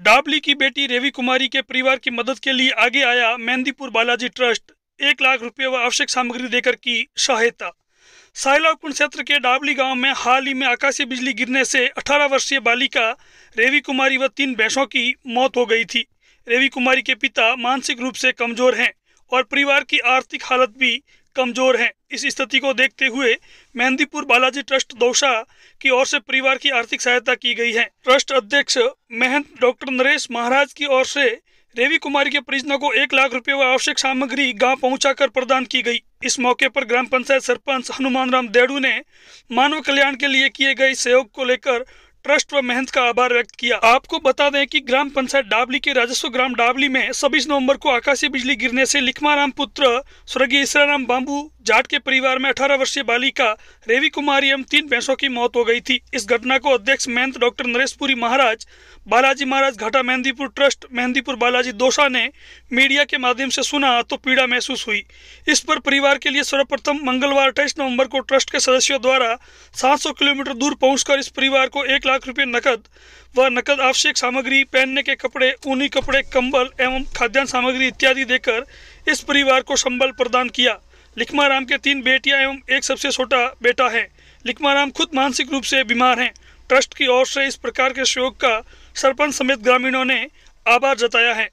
डाबली की बेटी रेवी कुमारी के परिवार की मदद के लिए आगे आया मेहंदीपुर बालाजी ट्रस्ट एक लाख रुपये व आवश्यक सामग्री देकर की सहायता साहिला क्षेत्र के डाबली गांव में हाल ही में आकाशीय बिजली गिरने से 18 वर्षीय बालिका रेवी कुमारी व तीन भैंसों की मौत हो गई थी रेवी कुमारी के पिता मानसिक रूप से कमजोर हैं और परिवार की आर्थिक हालत भी कमजोर हैं इस स्थिति को देखते हुए मेहंदीपुर बालाजी ट्रस्ट दौसा की ओर से परिवार की आर्थिक सहायता की गई है ट्रस्ट अध्यक्ष महंत डॉक्टर नरेश महाराज की ओर से रेवी कुमारी के परिजनों को एक लाख रुपए व आवश्यक सामग्री गांव पहुंचाकर प्रदान की गई इस मौके पर ग्राम पंचायत सरपंच हनुमान राम देड़ू ने मानव कल्याण के लिए किए गए सहयोग को लेकर ट्रस्ट व मेहनत का आभार व्यक्त किया आपको बता दें कि ग्राम पंचायत डाबली के राजस्व ग्राम डाबली में छब्बीस नवम्बर को आकाशीय बिजली गिरने से लिखमाराम पुत्र स्वर्गीय इसराराम बाम्बू जाट के परिवार में अठारह वर्षीय बालिका रेवी कुमारी एवं तीन भैंसों की मौत हो गई थी इस घटना को अध्यक्ष महंत डॉक्टर नरेशपुरी महाराज बालाजी महाराज घाटा मेहंदीपुर ट्रस्ट मेहंदीपुर बालाजी दोषा ने मीडिया के माध्यम से सुना तो पीड़ा महसूस हुई इस पर परिवार के लिए सर्वप्रथम मंगलवार अट्ठाईस नवम्बर को ट्रस्ट के सदस्यों द्वारा सात किलोमीटर दूर पहुंचकर इस परिवार को एक लाख रुपये नकद व नकद आवश्यक सामग्री पहनने के कपड़े ऊनी कपड़े कम्बल एवं खाद्यान्न सामग्री इत्यादि देकर इस परिवार को संबल प्रदान किया लिखमा राम के तीन बेटियां एवं एक सबसे छोटा बेटा है लिखमा राम खुद मानसिक रूप से बीमार हैं ट्रस्ट की ओर से इस प्रकार के शोक का सरपंच समेत ग्रामीणों ने आभार जताया है